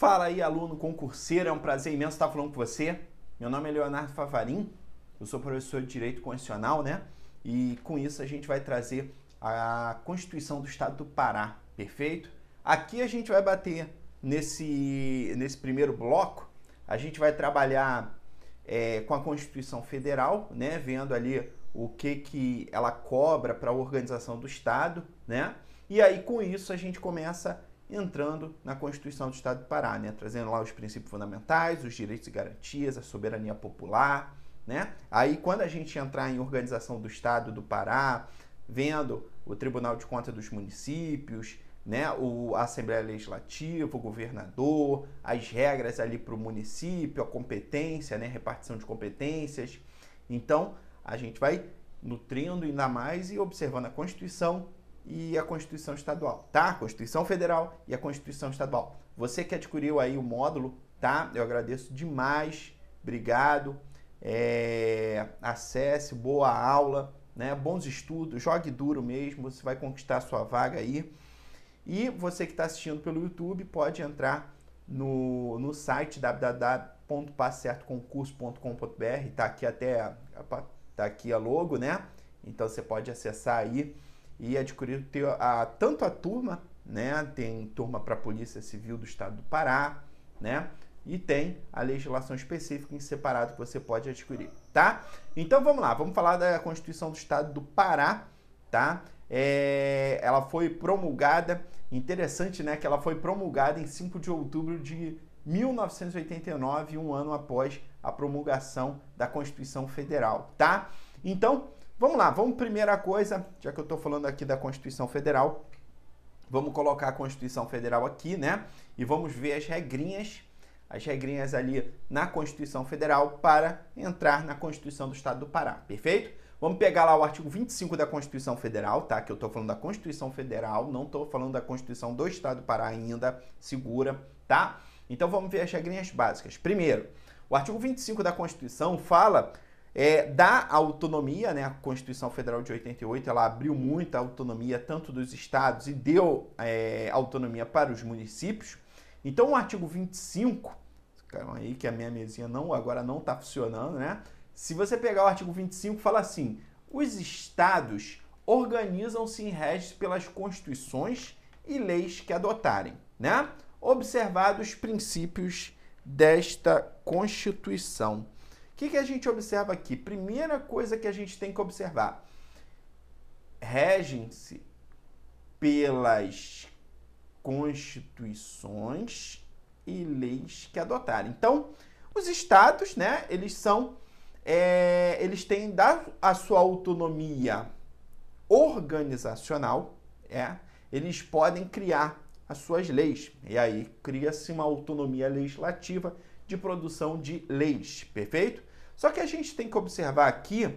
Fala aí, aluno concurseiro, é um prazer imenso estar falando com você. Meu nome é Leonardo Favarim, eu sou professor de Direito Constitucional, né? E com isso a gente vai trazer a Constituição do Estado do Pará, perfeito? Aqui a gente vai bater nesse, nesse primeiro bloco, a gente vai trabalhar é, com a Constituição Federal, né? Vendo ali o que, que ela cobra para a organização do Estado, né? E aí com isso a gente começa a entrando na Constituição do Estado do Pará, né? trazendo lá os princípios fundamentais, os direitos e garantias, a soberania popular. Né? Aí, quando a gente entrar em organização do Estado do Pará, vendo o Tribunal de Contas dos Municípios, né? o, a Assembleia Legislativa, o governador, as regras ali para o município, a competência, né? repartição de competências. Então, a gente vai nutrindo ainda mais e observando a Constituição, e a Constituição Estadual, tá? Constituição Federal e a Constituição Estadual. Você que adquiriu aí o módulo, tá? Eu agradeço demais, obrigado. É, acesse, boa aula, né? Bons estudos, jogue duro mesmo, você vai conquistar a sua vaga aí. E você que está assistindo pelo YouTube pode entrar no, no site www.passecertoconcurso.com.br, tá aqui até a, tá aqui a logo, né? Então você pode acessar aí e adquirir a, tanto a turma, né, tem turma para a Polícia Civil do Estado do Pará, né, e tem a legislação específica em separado que você pode adquirir, tá? Então vamos lá, vamos falar da Constituição do Estado do Pará, tá? É, ela foi promulgada, interessante, né, que ela foi promulgada em 5 de outubro de 1989, um ano após a promulgação da Constituição Federal, tá? Então, Vamos lá, vamos primeira coisa, já que eu estou falando aqui da Constituição Federal, vamos colocar a Constituição Federal aqui, né? E vamos ver as regrinhas, as regrinhas ali na Constituição Federal para entrar na Constituição do Estado do Pará, perfeito? Vamos pegar lá o artigo 25 da Constituição Federal, tá? Que eu estou falando da Constituição Federal, não estou falando da Constituição do Estado do Pará ainda, segura, tá? Então vamos ver as regrinhas básicas. Primeiro, o artigo 25 da Constituição fala é, dá autonomia, né? A Constituição Federal de 88 ela abriu muita autonomia tanto dos estados e deu é, autonomia para os municípios. Então o artigo 25, calma aí que a minha mesinha não agora não está funcionando, né? Se você pegar o artigo 25, fala assim: os estados organizam-se em regis pelas constituições e leis que adotarem, né? Observados os princípios desta Constituição que, que a gente observa aqui? Primeira coisa que a gente tem que observar: regem-se pelas constituições e leis que adotarem. Então, os estados, né, eles são, é, eles têm da, a sua autonomia organizacional, é, eles podem criar as suas leis. E aí cria-se uma autonomia legislativa de produção de leis, perfeito? Só que a gente tem que observar aqui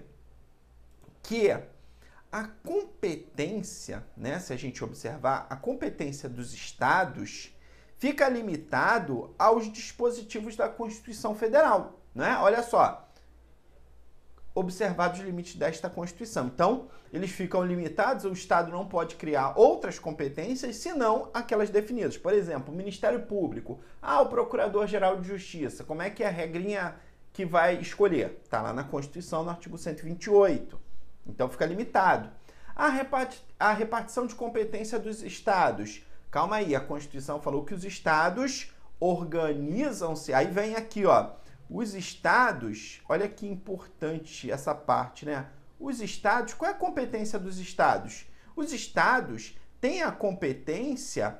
que a competência, né, se a gente observar, a competência dos estados fica limitado aos dispositivos da Constituição Federal, né? Olha só, observados os limites desta Constituição. Então, eles ficam limitados, o Estado não pode criar outras competências senão aquelas definidas. Por exemplo, o Ministério Público, ah, o Procurador-Geral de Justiça, como é que é a regrinha que vai escolher. Está lá na Constituição, no artigo 128. Então fica limitado. A, a repartição de competência dos estados. Calma aí, a Constituição falou que os estados organizam-se. Aí vem aqui, ó. Os estados, olha que importante essa parte, né? Os estados, qual é a competência dos estados? Os estados têm a competência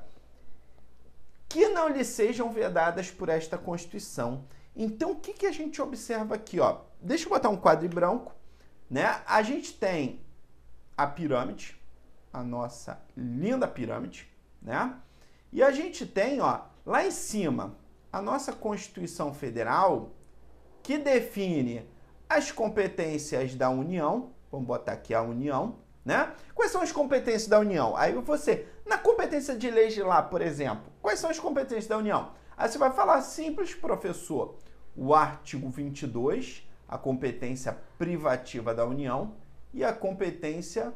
que não lhe sejam vedadas por esta Constituição então, o que, que a gente observa aqui? Ó? Deixa eu botar um quadro branco. Né? A gente tem a pirâmide, a nossa linda pirâmide, né? E a gente tem, ó, lá em cima, a nossa Constituição Federal, que define as competências da União, vamos botar aqui a União, né? Quais são as competências da União? Aí você, na competência de legislar, por exemplo, quais são as competências da União? Aí você vai falar simples, professor. O artigo 22, a competência privativa da União e a competência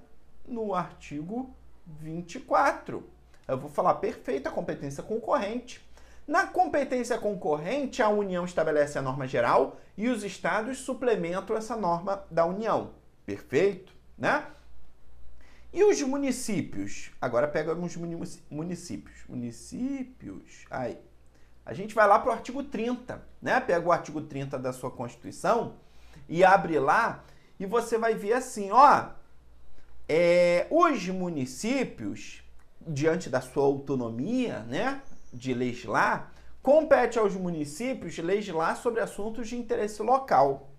no artigo 24. Eu vou falar perfeita competência concorrente. Na competência concorrente, a União estabelece a norma geral e os estados suplementam essa norma da União. Perfeito, né? E os municípios? Agora pega os municípios. Municípios. Aí. A gente vai lá para o artigo 30, né? Pega o artigo 30 da sua Constituição e abre lá e você vai ver assim, ó, é, os municípios, diante da sua autonomia, né, de legislar, compete aos municípios legislar sobre assuntos de interesse local.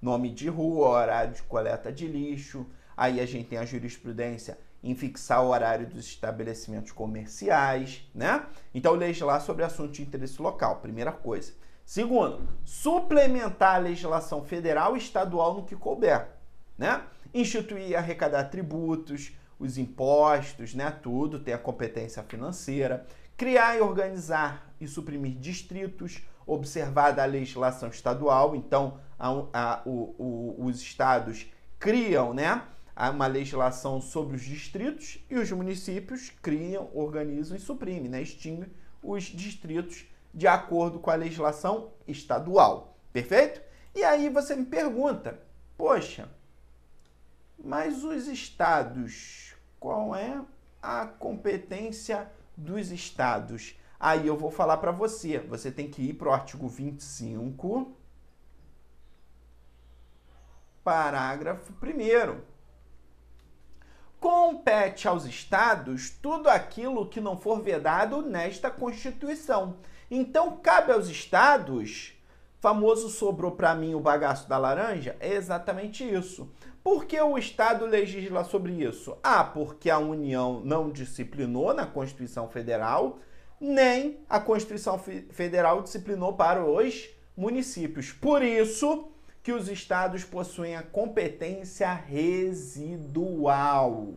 Nome de rua, horário de coleta de lixo, aí a gente tem a jurisprudência em fixar o horário dos estabelecimentos comerciais, né? Então, legislar sobre assunto de interesse local, primeira coisa. Segundo, suplementar a legislação federal e estadual no que couber, né? Instituir e arrecadar tributos, os impostos, né? Tudo, ter a competência financeira. Criar e organizar e suprimir distritos, observada a legislação estadual. Então, a, a, o, o, os estados criam, né? há uma legislação sobre os distritos e os municípios criam, organizam e suprimem, né? extinguem os distritos de acordo com a legislação estadual. Perfeito? E aí você me pergunta, poxa, mas os estados, qual é a competência dos estados? Aí eu vou falar para você, você tem que ir para o artigo 25, parágrafo 1 compete aos estados tudo aquilo que não for vedado nesta Constituição. Então cabe aos estados, famoso sobrou para mim o bagaço da laranja, é exatamente isso. Por que o estado legisla sobre isso? Ah, porque a União não disciplinou na Constituição Federal, nem a Constituição Federal disciplinou para os municípios. Por isso, que os estados possuem a competência residual.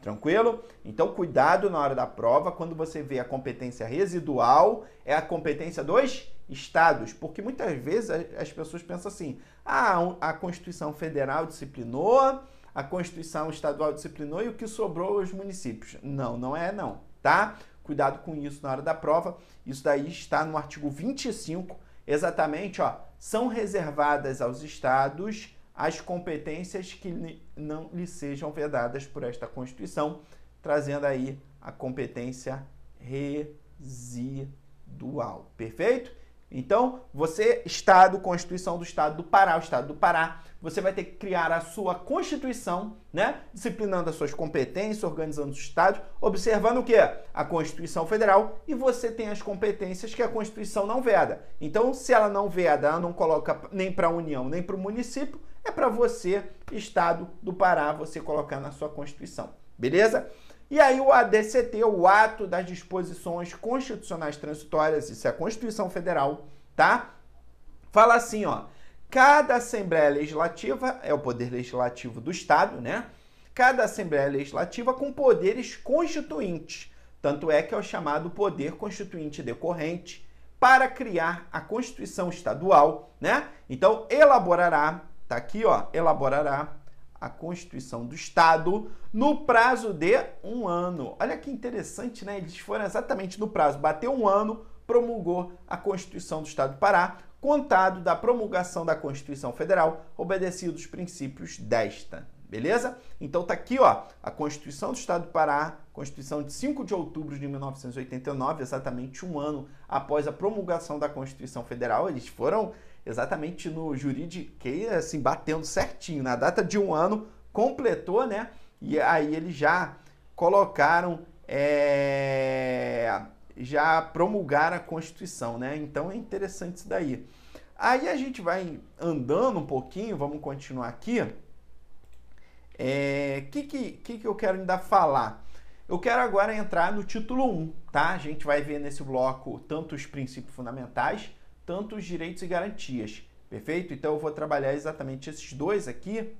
Tranquilo? Então, cuidado na hora da prova, quando você vê a competência residual, é a competência dos estados, porque muitas vezes as pessoas pensam assim: ah, a Constituição Federal disciplinou, a Constituição Estadual disciplinou e o que sobrou os municípios. Não, não é não, tá? Cuidado com isso na hora da prova. Isso daí está no artigo 25 Exatamente, ó, são reservadas aos estados as competências que não lhe sejam vedadas por esta Constituição, trazendo aí a competência residual. Perfeito? Então, você, Estado, Constituição do Estado do Pará, o Estado do Pará, você vai ter que criar a sua Constituição, né? Disciplinando as suas competências, organizando os Estados, observando o que? A Constituição Federal e você tem as competências que a Constituição não veda. Então, se ela não veda, ela não coloca nem para a União, nem para o município, é para você, Estado do Pará, você colocar na sua Constituição. Beleza? E aí o ADCT, é o ato das disposições constitucionais transitórias, isso é a Constituição Federal, tá? Fala assim, ó: cada Assembleia Legislativa é o poder legislativo do Estado, né? Cada Assembleia Legislativa com poderes constituintes, tanto é que é o chamado poder constituinte decorrente para criar a Constituição Estadual, né? Então elaborará, tá aqui, ó, elaborará a Constituição do Estado no prazo de um ano. Olha que interessante, né? Eles foram exatamente no prazo, bateu um ano, promulgou a Constituição do Estado do Pará, contado da promulgação da Constituição Federal, obedecido os princípios desta. Beleza? Então tá aqui, ó, a Constituição do Estado do Pará, Constituição de 5 de outubro de 1989, exatamente um ano após a promulgação da Constituição Federal, eles foram exatamente no juridiqueira, assim, batendo certinho. Na data de um ano, completou, né? E aí eles já colocaram, é... já promulgaram a Constituição, né? Então é interessante isso daí. Aí a gente vai andando um pouquinho, vamos continuar aqui. O eh, é... que, que, que, que eu quero ainda falar? Eu quero agora entrar no título 1, tá? A gente vai ver nesse bloco tanto os princípios fundamentais tanto os direitos e garantias, perfeito? Então eu vou trabalhar exatamente esses dois aqui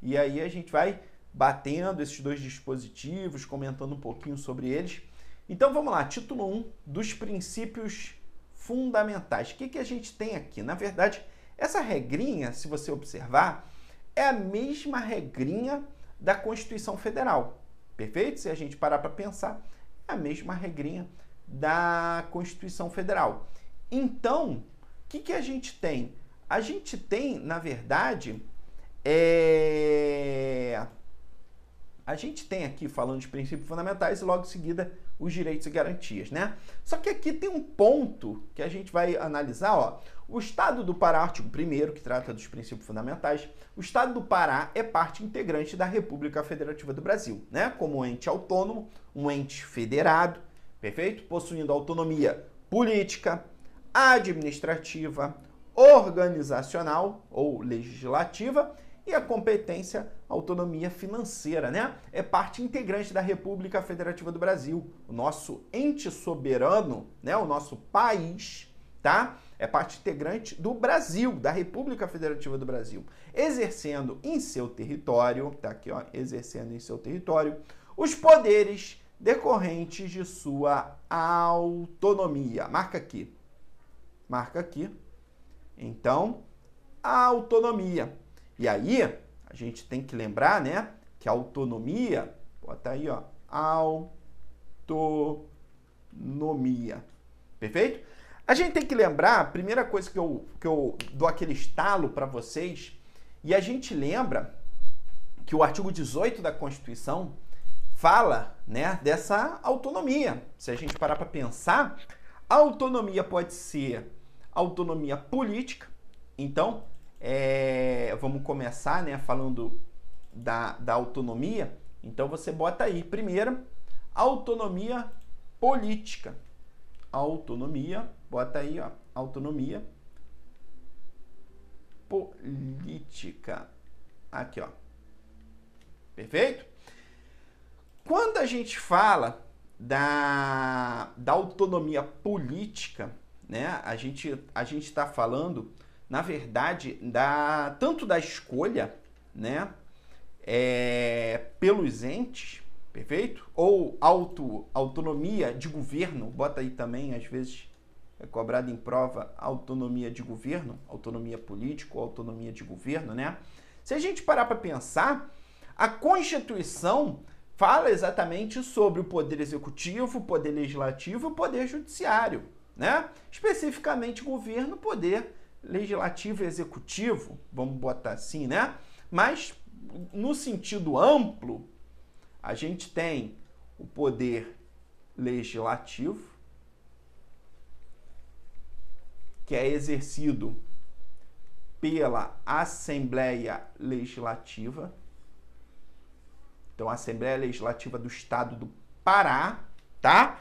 e aí a gente vai batendo esses dois dispositivos, comentando um pouquinho sobre eles. Então vamos lá, título 1 um, dos princípios fundamentais. O que, que a gente tem aqui? Na verdade, essa regrinha, se você observar, é a mesma regrinha da Constituição Federal, perfeito? Se a gente parar para pensar, é a mesma regrinha da Constituição Federal. Então, o que, que a gente tem? A gente tem, na verdade, é... a gente tem aqui falando de princípios fundamentais e logo em seguida os direitos e garantias, né? Só que aqui tem um ponto que a gente vai analisar, ó. O Estado do Pará, artigo 1 que trata dos princípios fundamentais, o Estado do Pará é parte integrante da República Federativa do Brasil, né? Como um ente autônomo, um ente federado, perfeito? Possuindo autonomia política, administrativa, organizacional ou legislativa e a competência autonomia financeira, né? É parte integrante da República Federativa do Brasil, o nosso ente soberano, né? O nosso país, tá? É parte integrante do Brasil, da República Federativa do Brasil, exercendo em seu território, tá aqui, ó, exercendo em seu território os poderes decorrentes de sua autonomia. Marca aqui, marca aqui. Então, a autonomia. E aí, a gente tem que lembrar, né, que a autonomia, bota aí, ó, autonomia. Perfeito? A gente tem que lembrar, a primeira coisa que eu, que eu dou aquele estalo para vocês, e a gente lembra que o artigo 18 da Constituição fala né, dessa autonomia. Se a gente parar para pensar, a autonomia pode ser autonomia política. Então, é, vamos começar né, falando da, da autonomia. Então, você bota aí, primeiro, autonomia política. Autonomia, bota aí, ó, autonomia política. Aqui, ó. Perfeito? Quando a gente fala da, da autonomia política, né? A gente a gente está falando, na verdade, da tanto da escolha, né? É, pelos entes, perfeito? Ou auto autonomia de governo, bota aí também às vezes é cobrado em prova autonomia de governo, autonomia política, autonomia de governo, né? Se a gente parar para pensar, a Constituição fala exatamente sobre o poder executivo, o poder legislativo e o poder judiciário né? Especificamente governo, poder legislativo e executivo, vamos botar assim, né? Mas no sentido amplo, a gente tem o poder legislativo que é exercido pela Assembleia Legislativa. Então, a Assembleia Legislativa do Estado do Pará, tá?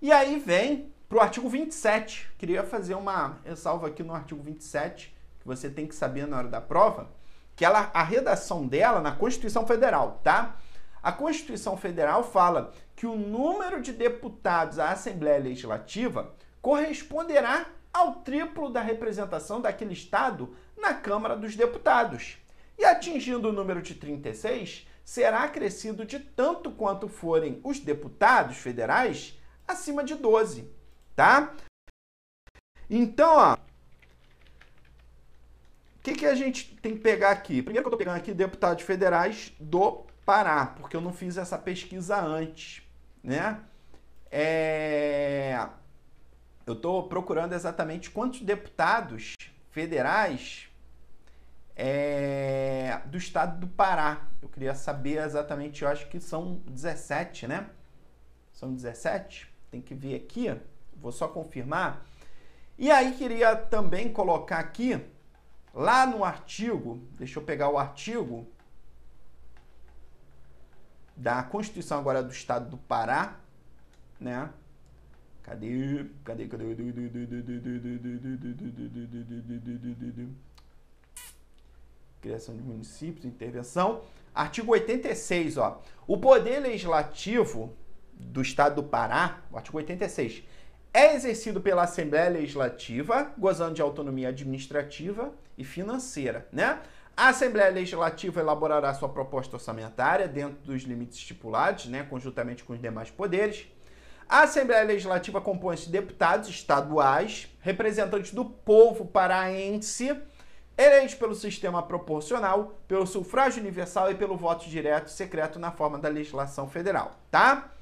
E aí vem para o artigo 27, queria fazer uma ressalva aqui no artigo 27, que você tem que saber na hora da prova, que ela, a redação dela na Constituição Federal, tá? A Constituição Federal fala que o número de deputados à Assembleia Legislativa corresponderá ao triplo da representação daquele Estado na Câmara dos Deputados. E atingindo o número de 36, será acrescido de tanto quanto forem os deputados federais acima de 12 tá? Então, ó, o que, que a gente tem que pegar aqui? Primeiro que eu estou pegando aqui deputados federais do Pará, porque eu não fiz essa pesquisa antes, né? É... Eu estou procurando exatamente quantos deputados federais é... do estado do Pará. Eu queria saber exatamente, eu acho que são 17, né? São 17? Tem que ver aqui. Vou só confirmar. E aí queria também colocar aqui, lá no artigo, deixa eu pegar o artigo da Constituição agora do Estado do Pará, né? Cadê? Cadê? Cadê? Criação de municípios, intervenção. Artigo 86, ó. O poder legislativo do Estado do Pará, o artigo 86, é exercido pela Assembleia Legislativa, gozando de autonomia administrativa e financeira, né? A Assembleia Legislativa elaborará sua proposta orçamentária dentro dos limites estipulados, né, conjuntamente com os demais poderes. A Assembleia Legislativa compõe-se de deputados estaduais, representantes do povo paraense, eleitos pelo sistema proporcional, pelo sufrágio universal e pelo voto direto secreto na forma da legislação federal, tá?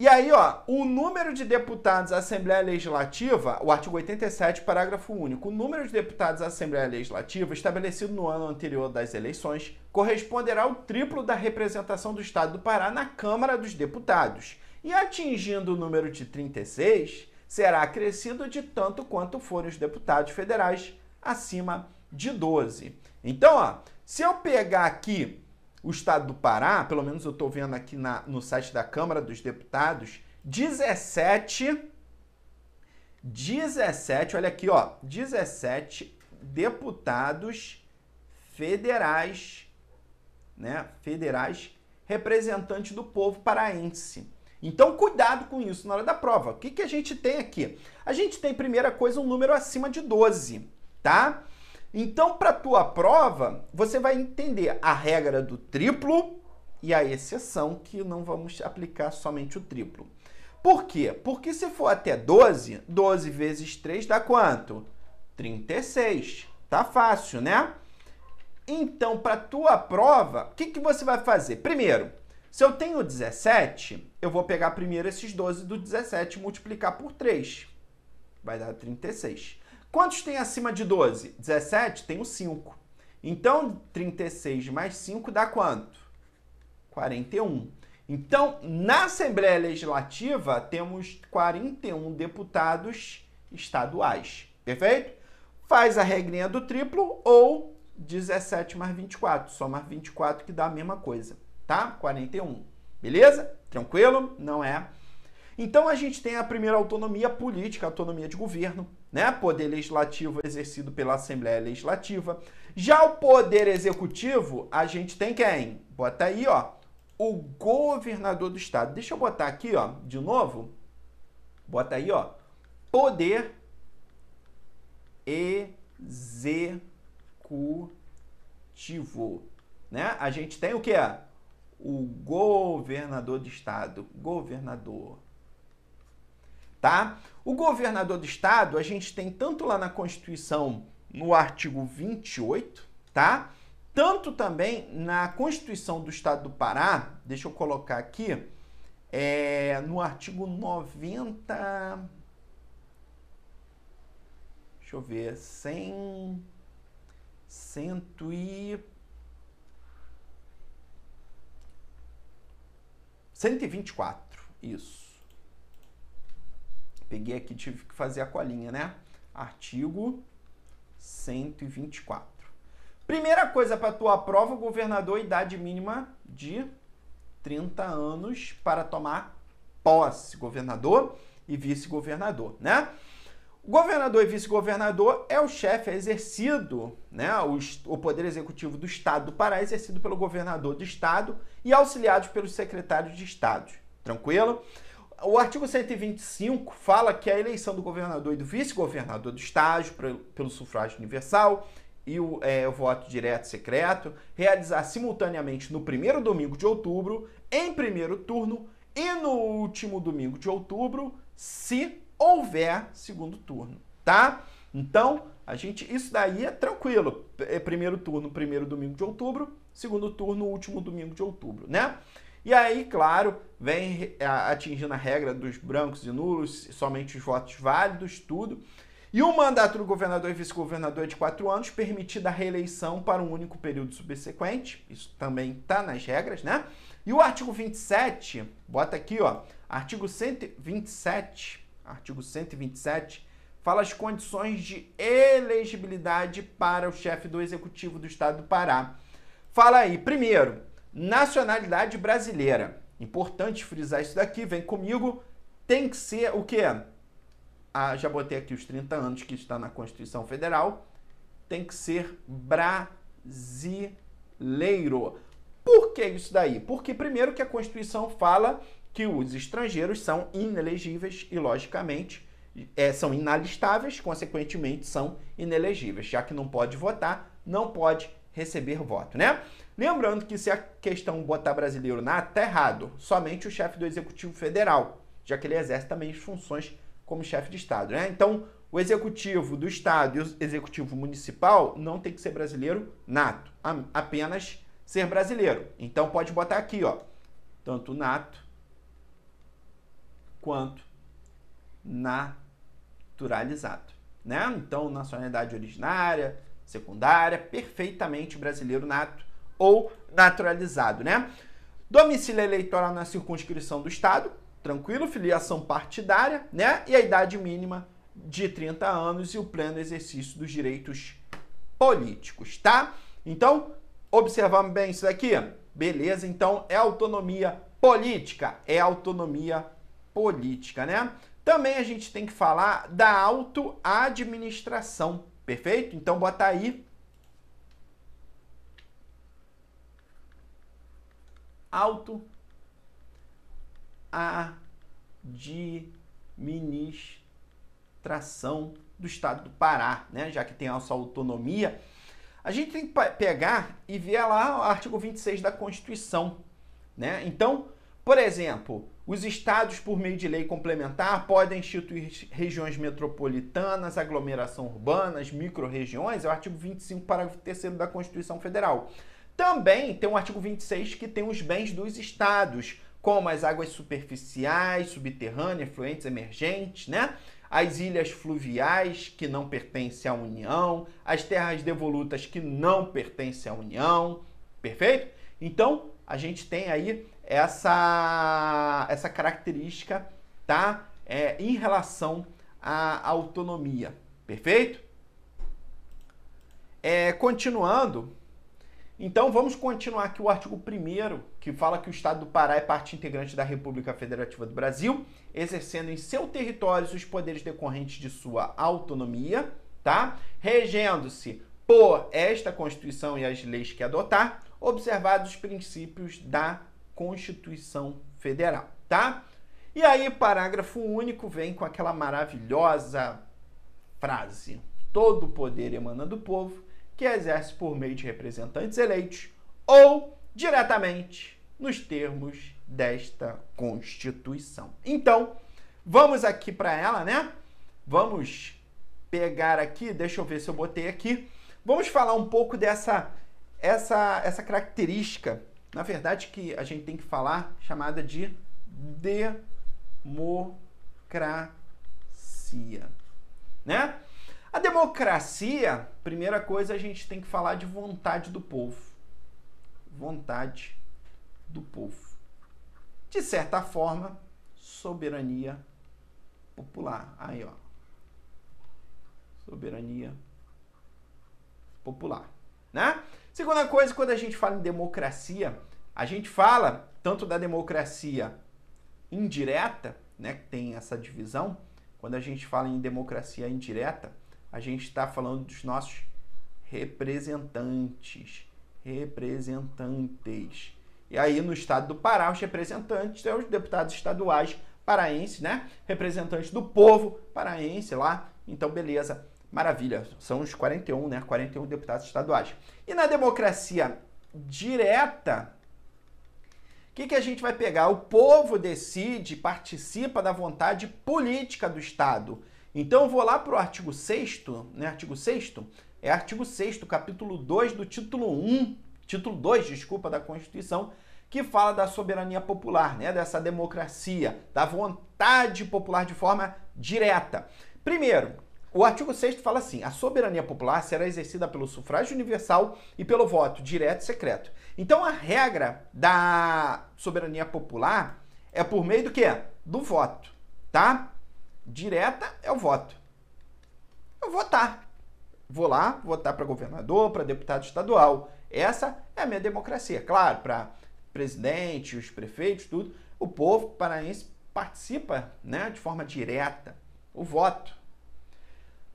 E aí, ó, o número de deputados à Assembleia Legislativa, o artigo 87, parágrafo único, o número de deputados à Assembleia Legislativa estabelecido no ano anterior das eleições corresponderá ao triplo da representação do Estado do Pará na Câmara dos Deputados. E atingindo o número de 36, será acrescido de tanto quanto forem os deputados federais acima de 12. Então, ó, se eu pegar aqui o estado do Pará, pelo menos eu estou vendo aqui na, no site da Câmara dos Deputados, 17, 17, olha aqui, ó, 17 deputados federais, né, federais representantes do povo paraense. Então, cuidado com isso na hora da prova. O que, que a gente tem aqui? A gente tem, primeira coisa, um número acima de 12, tá? Então, para a tua prova, você vai entender a regra do triplo e a exceção, que não vamos aplicar somente o triplo. Por quê? Porque se for até 12, 12 vezes 3 dá quanto? 36. Tá fácil, né? Então, para a tua prova, o que, que você vai fazer? Primeiro, se eu tenho 17, eu vou pegar primeiro esses 12 do 17 e multiplicar por 3. Vai dar 36. Quantos tem acima de 12? 17? Tenho 5. Então, 36 mais 5 dá quanto? 41. Então, na Assembleia Legislativa, temos 41 deputados estaduais. Perfeito? Faz a regrinha do triplo ou 17 mais 24. Só mais 24 que dá a mesma coisa, tá? 41. Beleza? Tranquilo? Não é? Então, a gente tem a primeira autonomia política, autonomia de governo, né? Poder legislativo exercido pela Assembleia Legislativa. Já o poder executivo, a gente tem quem? Bota aí, ó, o governador do estado. Deixa eu botar aqui, ó, de novo. Bota aí, ó, poder executivo, né? A gente tem o que? O governador do estado, governador, tá? O governador do estado, a gente tem tanto lá na Constituição, no artigo 28, tá? Tanto também na Constituição do Estado do Pará, deixa eu colocar aqui, é, no artigo 90. Deixa eu ver, 100. 100 e. 124, isso. Peguei aqui, tive que fazer a colinha, né? Artigo 124. Primeira coisa para tua prova, o governador, idade mínima de 30 anos para tomar posse, governador e vice-governador, né? O governador e vice-governador é o chefe, é exercido, né? O, o, poder executivo do Estado do Pará é exercido pelo governador do Estado e auxiliado pelos secretários de Estado. Tranquilo? o artigo 125 fala que a eleição do governador e do vice-governador do estágio pelo sufrágio universal e o, é, o voto direto secreto realizar simultaneamente no primeiro domingo de outubro, em primeiro turno e no último domingo de outubro, se houver segundo turno, tá? Então, a gente isso daí é tranquilo. É primeiro turno, primeiro domingo de outubro, segundo turno, último domingo de outubro, né? E aí, claro, vem atingindo a regra dos brancos e nulos, somente os votos válidos, tudo. E o mandato do governador e vice-governador é de quatro anos, permitida a reeleição para um único período subsequente. Isso também está nas regras, né? E o artigo 27, bota aqui, ó, artigo 127, artigo 127 fala as condições de elegibilidade para o chefe do executivo do estado do Pará. Fala aí, primeiro, Nacionalidade brasileira. Importante frisar isso daqui, vem comigo. Tem que ser o quê? Ah, já botei aqui os 30 anos que está na Constituição Federal. Tem que ser brasileiro. Por que isso daí? Porque primeiro que a Constituição fala que os estrangeiros são inelegíveis e, logicamente, é, são inalistáveis, consequentemente, são inelegíveis, já que não pode votar, não pode receber voto, né? Lembrando que se a questão botar brasileiro na tá errado, somente o chefe do Executivo Federal, já que ele exerce também as funções como chefe de Estado, né? Então, o executivo do estado e o executivo municipal não tem que ser brasileiro nato, apenas ser brasileiro. Então pode botar aqui, ó, tanto nato quanto naturalizado, né? Então nacionalidade originária, secundária, perfeitamente brasileiro nato ou naturalizado, né? Domicílio eleitoral na circunscrição do estado, tranquilo, filiação partidária, né? E a idade mínima de 30 anos e o pleno exercício dos direitos políticos, tá? Então, observamos bem isso daqui. Beleza, então é autonomia política, é autonomia política, né? Também a gente tem que falar da autoadministração, perfeito? Então bota aí auto administração do estado do Pará, né? já que tem a sua autonomia, a gente tem que pegar e ver lá o artigo 26 da Constituição. Né? Então, por exemplo, os estados, por meio de lei complementar, podem instituir regiões metropolitanas, aglomeração urbanas, micro-regiões, é o artigo 25, parágrafo 3 da Constituição Federal. Também tem o artigo 26 que tem os bens dos estados, como as águas superficiais, subterrâneas, fluentes, emergentes, né? As ilhas fluviais que não pertencem à União, as terras devolutas que não pertencem à União, perfeito? Então, a gente tem aí essa, essa característica, tá? É, em relação à autonomia, perfeito? É, continuando, então vamos continuar aqui o artigo 1 que fala que o Estado do Pará é parte integrante da República Federativa do Brasil, exercendo em seu território os poderes decorrentes de sua autonomia, tá? Regendo-se por esta Constituição e as leis que adotar, observados os princípios da Constituição Federal, tá? E aí, parágrafo único vem com aquela maravilhosa frase: todo o poder emana do povo que exerce por meio de representantes eleitos ou diretamente nos termos desta Constituição. Então, vamos aqui para ela, né? Vamos pegar aqui, deixa eu ver se eu botei aqui. Vamos falar um pouco dessa essa essa característica, na verdade que a gente tem que falar chamada de democracia, né? A democracia, primeira coisa, a gente tem que falar de vontade do povo. Vontade do povo. De certa forma, soberania popular. Aí, ó. Soberania popular, né? Segunda coisa, quando a gente fala em democracia, a gente fala tanto da democracia indireta, né, que tem essa divisão, quando a gente fala em democracia indireta, a gente está falando dos nossos representantes. Representantes. E aí, no estado do Pará, os representantes são os deputados estaduais paraenses, né? Representantes do povo paraense lá. Então, beleza, maravilha. São os 41, né? 41 deputados estaduais. E na democracia direta, o que, que a gente vai pegar? O povo decide, participa da vontade política do Estado. Então eu vou lá para o artigo 6 né? Artigo 6 é artigo 6 capítulo 2 do título 1, título 2, desculpa, da Constituição, que fala da soberania popular, né? Dessa democracia, da vontade popular de forma direta. Primeiro, o artigo 6 fala assim: a soberania popular será exercida pelo sufrágio universal e pelo voto direto e secreto. Então a regra da soberania popular é por meio do que? Do voto, tá? direta é o voto. Eu votar. Vou lá votar para governador, para deputado estadual. Essa é a minha democracia. Claro, para presidente, os prefeitos, tudo. O povo paraense participa né, de forma direta. O voto.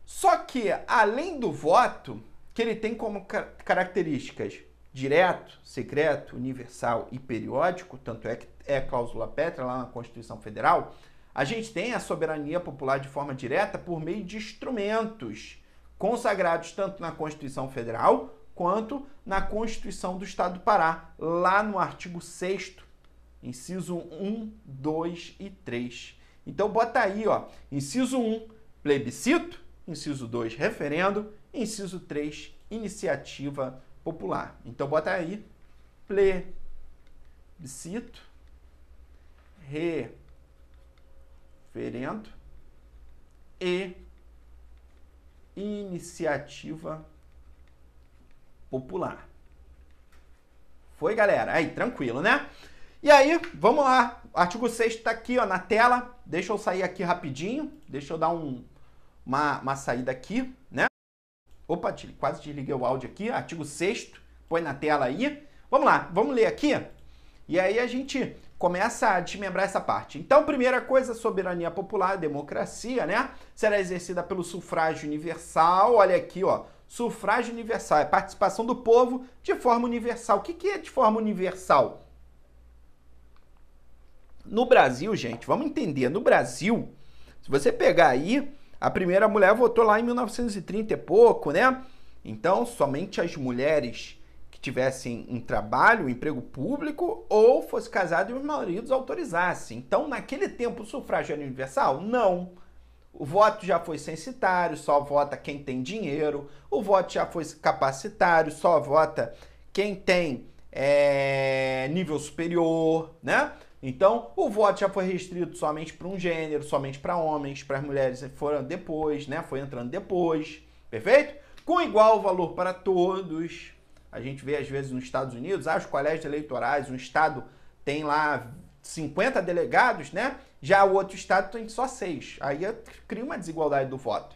Só que, além do voto, que ele tem como características direto, secreto, universal e periódico, tanto é que é a cláusula Petra lá na Constituição Federal, a gente tem a soberania popular de forma direta por meio de instrumentos consagrados tanto na Constituição Federal quanto na Constituição do Estado do Pará, lá no artigo 6 inciso 1, 2 e 3. Então bota aí, ó, inciso 1, plebiscito, inciso 2, referendo, inciso 3, iniciativa popular. Então bota aí plebiscito, referendo ferendo e iniciativa popular. Foi, galera? Aí, tranquilo, né? E aí, vamos lá. O artigo 6 está aqui ó, na tela. Deixa eu sair aqui rapidinho. Deixa eu dar um, uma, uma saída aqui, né? Opa, quase desliguei o áudio aqui. Artigo 6 põe na tela aí. Vamos lá, vamos ler aqui. E aí a gente começa a desmembrar essa parte. Então, primeira coisa, soberania popular, democracia, né? Será exercida pelo sufrágio universal. Olha aqui, ó. Sufrágio universal é participação do povo de forma universal. O que, que é de forma universal? No Brasil, gente, vamos entender. No Brasil, se você pegar aí, a primeira mulher votou lá em 1930 e pouco, né? Então, somente as mulheres tivessem um trabalho, um emprego público, ou fosse casado e os maridos autorizassem. Então, naquele tempo, o sufrágio era universal? Não. O voto já foi censitário, só vota quem tem dinheiro. O voto já foi capacitário, só vota quem tem é, nível superior, né? Então, o voto já foi restrito somente para um gênero, somente para homens, para as mulheres foram depois, né? Foi entrando depois, perfeito? Com igual valor para todos, a gente vê às vezes nos Estados Unidos, ah, os colégios eleitorais, um estado tem lá 50 delegados, né? Já o outro estado tem só seis. Aí é, cria uma desigualdade do voto.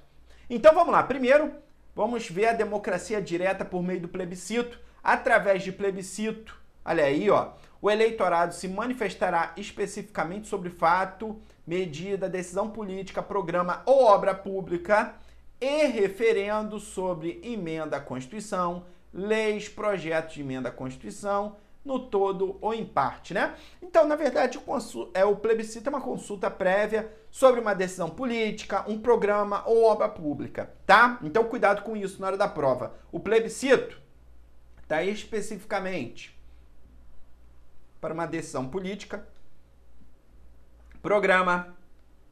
Então vamos lá. Primeiro, vamos ver a democracia direta por meio do plebiscito. Através de plebiscito, olha aí, ó, o eleitorado se manifestará especificamente sobre fato, medida, decisão política, programa ou obra pública e referendo sobre emenda à Constituição, leis, projetos de emenda à Constituição, no todo ou em parte, né? Então, na verdade, o, é, o plebiscito é uma consulta prévia sobre uma decisão política, um programa ou obra pública, tá? Então, cuidado com isso na hora da prova. O plebiscito está especificamente para uma decisão política, programa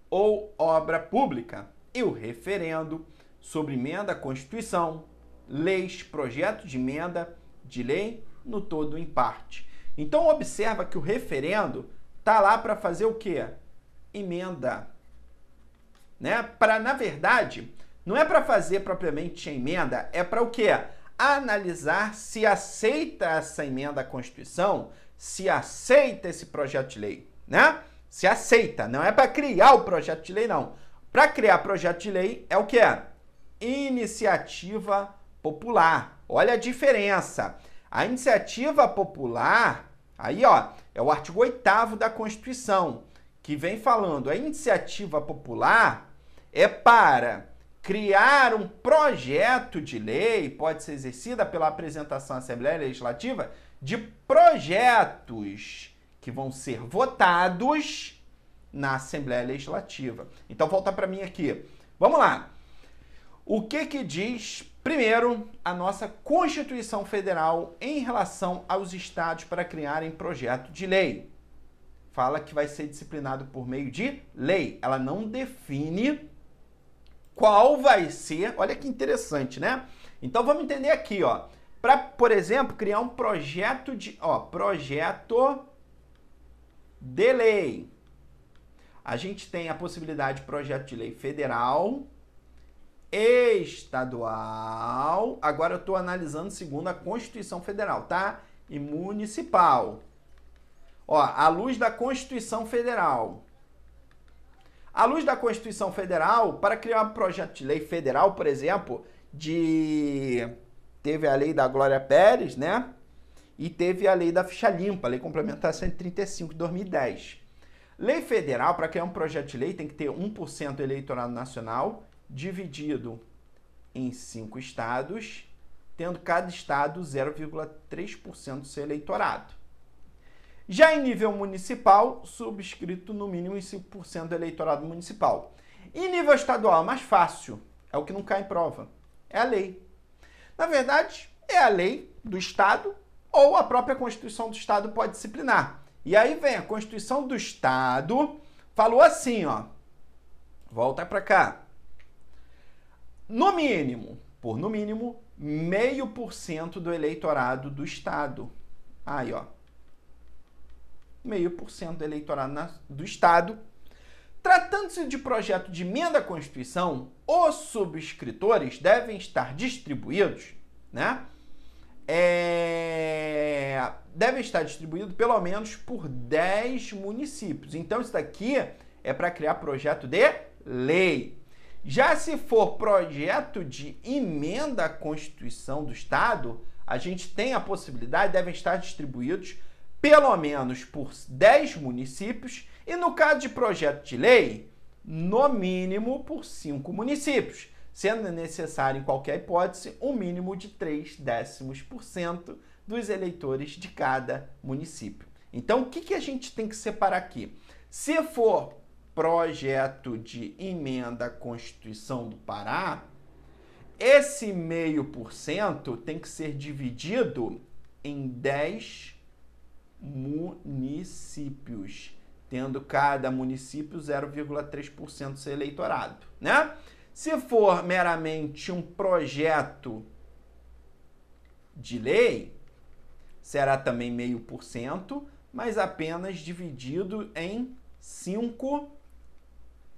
ou obra pública e o referendo sobre emenda à Constituição, leis, projetos de emenda de lei, no todo em parte. Então observa que o referendo tá lá para fazer o quê? Emenda. Né? Para, na verdade, não é para fazer propriamente emenda, é para o quê? Analisar se aceita essa emenda à Constituição, se aceita esse projeto de lei, né? Se aceita, não é para criar o projeto de lei não. Para criar projeto de lei é o que é? Iniciativa popular. Olha a diferença. A iniciativa popular, aí ó, é o artigo 8 da Constituição, que vem falando, a iniciativa popular é para criar um projeto de lei, pode ser exercida pela apresentação à Assembleia Legislativa de projetos que vão ser votados na Assembleia Legislativa. Então volta para mim aqui. Vamos lá. O que que diz Primeiro, a nossa Constituição Federal em relação aos estados para criarem projeto de lei. Fala que vai ser disciplinado por meio de lei. Ela não define qual vai ser. Olha que interessante, né? Então vamos entender aqui, ó. Para, por exemplo, criar um projeto de, ó, projeto de lei. A gente tem a possibilidade de projeto de lei federal, estadual. Agora eu estou analisando segundo a Constituição Federal, tá? E municipal. Ó, à luz da Constituição Federal. À luz da Constituição Federal, para criar um projeto de lei federal, por exemplo, de teve a lei da Glória Pérez, né? E teve a lei da ficha limpa, lei complementar 135 de 2010. Lei federal, para criar um projeto de lei, tem que ter 1% eleitorado nacional dividido em cinco estados, tendo cada estado 0,3% do seu eleitorado. Já em nível municipal, subscrito no mínimo em 5% do eleitorado municipal. Em nível estadual, mais fácil, é o que não cai em prova, é a lei. Na verdade, é a lei do Estado ou a própria Constituição do Estado pode disciplinar. E aí vem a Constituição do Estado, falou assim, ó, volta para cá no mínimo, por no mínimo, meio por cento do eleitorado do Estado. Aí, ó. Meio por cento do eleitorado na, do Estado. Tratando-se de projeto de emenda à Constituição, os subscritores devem estar distribuídos, né? É... Devem estar distribuídos pelo menos por 10 municípios. Então, isso daqui é para criar projeto de lei. Já se for projeto de emenda à Constituição do Estado, a gente tem a possibilidade, devem estar distribuídos pelo menos por 10 municípios e, no caso de projeto de lei, no mínimo por 5 municípios, sendo necessário, em qualquer hipótese, um mínimo de 3 décimos por cento dos eleitores de cada município. Então, o que, que a gente tem que separar aqui? Se for projeto de emenda à Constituição do Pará, esse meio por cento tem que ser dividido em 10 municípios, tendo cada município 0,3% do seu eleitorado, né? Se for meramente um projeto de lei, será também meio por cento, mas apenas dividido em cinco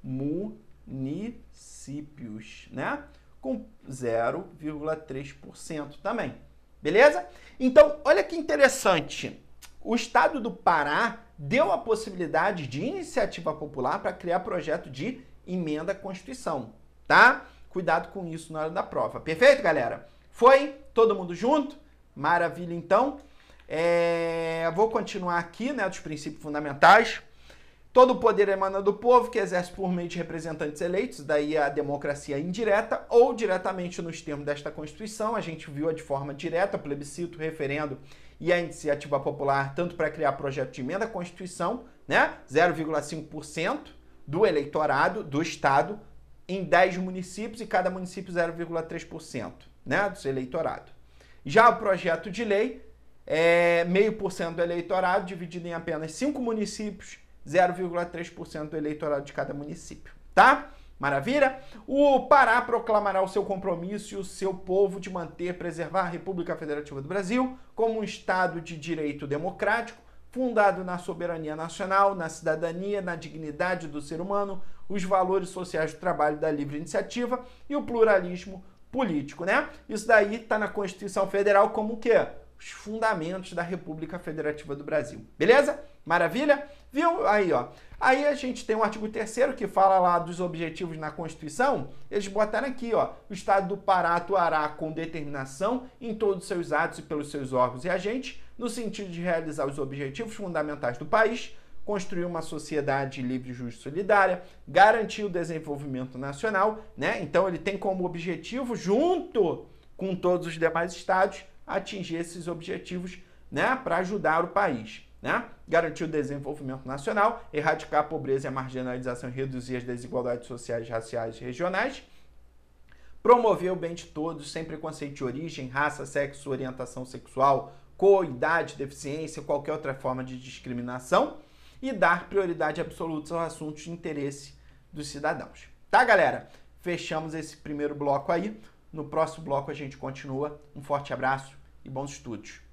municípios, né? Com 0,3% também. Beleza? Então, olha que interessante. O estado do Pará deu a possibilidade de iniciativa popular para criar projeto de emenda à Constituição, tá? Cuidado com isso na hora da prova. Perfeito, galera? Foi? Todo mundo junto? Maravilha, então. É... Vou continuar aqui, né, dos princípios fundamentais. Todo o poder emana do povo, que exerce por meio de representantes eleitos, daí a democracia indireta ou diretamente nos termos desta Constituição. A gente viu de forma direta, plebiscito, referendo e a iniciativa popular, tanto para criar projeto de emenda à Constituição, né? 0,5% do eleitorado do estado em 10 municípios e cada município 0,3%, né, do seu eleitorado. Já o projeto de lei é meio por cento do eleitorado dividido em apenas cinco municípios 0,3% do eleitorado de cada município, tá? Maravilha? O Pará proclamará o seu compromisso e o seu povo de manter, e preservar a República Federativa do Brasil como um Estado de direito democrático, fundado na soberania nacional, na cidadania, na dignidade do ser humano, os valores sociais do trabalho, da livre iniciativa e o pluralismo político, né? Isso daí está na Constituição Federal como o quê? os fundamentos da República Federativa do Brasil. Beleza? Maravilha? Viu? Aí, ó. Aí a gente tem o artigo 3 que fala lá dos objetivos na Constituição. Eles botaram aqui, ó. O Estado do Pará atuará com determinação em todos seus atos e pelos seus órgãos e agentes, no sentido de realizar os objetivos fundamentais do país, construir uma sociedade livre, justa e solidária, garantir o desenvolvimento nacional, né? Então ele tem como objetivo, junto com todos os demais estados, atingir esses objetivos né, para ajudar o país. Né? Garantir o desenvolvimento nacional, erradicar a pobreza e a marginalização reduzir as desigualdades sociais, raciais e regionais promover o bem de todos, sem preconceito de origem, raça, sexo, orientação sexual, cor, idade, deficiência, qualquer outra forma de discriminação e dar prioridade absoluta aos assuntos de interesse dos cidadãos. Tá, galera? Fechamos esse primeiro bloco aí. No próximo bloco a gente continua. Um forte abraço e bons estudos.